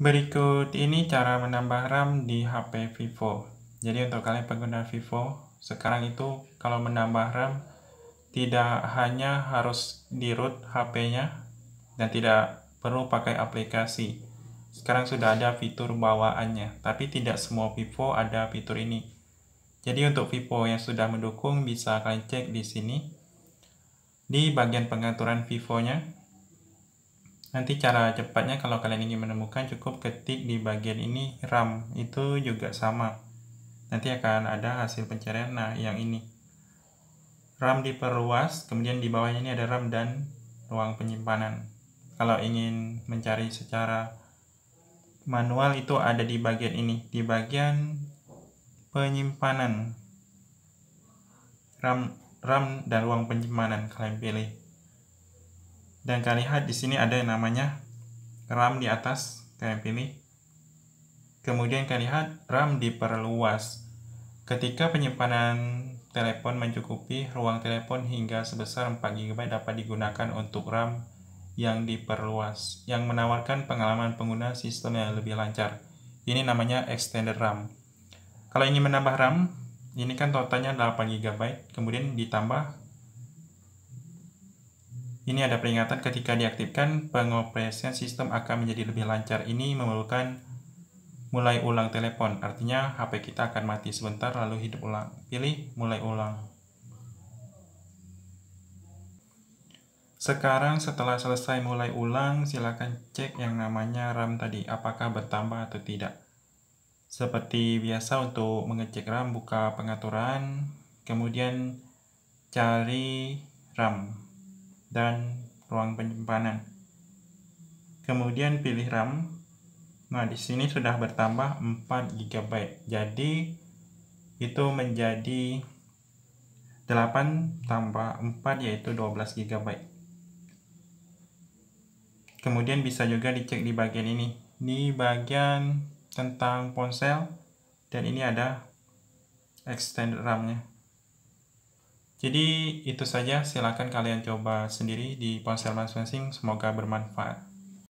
Berikut ini cara menambah RAM di HP Vivo. Jadi untuk kalian pengguna Vivo, sekarang itu kalau menambah RAM tidak hanya harus di root HP-nya dan tidak perlu pakai aplikasi. Sekarang sudah ada fitur bawaannya, tapi tidak semua Vivo ada fitur ini. Jadi untuk Vivo yang sudah mendukung bisa kalian cek di sini di bagian pengaturan Vivo-nya Nanti cara cepatnya kalau kalian ingin menemukan cukup ketik di bagian ini RAM itu juga sama. Nanti akan ada hasil pencarian nah yang ini. RAM diperluas, kemudian di bawahnya ini ada RAM dan ruang penyimpanan. Kalau ingin mencari secara manual itu ada di bagian ini, di bagian penyimpanan RAM RAM dan ruang penyimpanan kalian pilih dan kalian lihat di sini ada yang namanya RAM di atas kalian pilih kemudian kalian lihat RAM diperluas ketika penyimpanan telepon mencukupi ruang telepon hingga sebesar 4 GB dapat digunakan untuk RAM yang diperluas yang menawarkan pengalaman pengguna sistem yang lebih lancar ini namanya extended RAM kalau ingin menambah RAM ini kan totalnya 8 GB kemudian ditambah ini ada peringatan ketika diaktifkan, pengoperasian sistem akan menjadi lebih lancar. Ini memerlukan mulai ulang telepon. Artinya HP kita akan mati sebentar lalu hidup ulang. Pilih mulai ulang. Sekarang setelah selesai mulai ulang, silakan cek yang namanya RAM tadi apakah bertambah atau tidak. Seperti biasa untuk mengecek RAM buka pengaturan, kemudian cari RAM dan ruang penyimpanan. Kemudian pilih RAM. Nah, di sini sudah bertambah 4 GB. Jadi itu menjadi 8 tambah 4 yaitu 12 GB. Kemudian bisa juga dicek di bagian ini. Di bagian tentang ponsel dan ini ada extended RAM-nya. Jadi itu saja, silakan kalian coba sendiri di ponsel masing-masing. Semoga bermanfaat.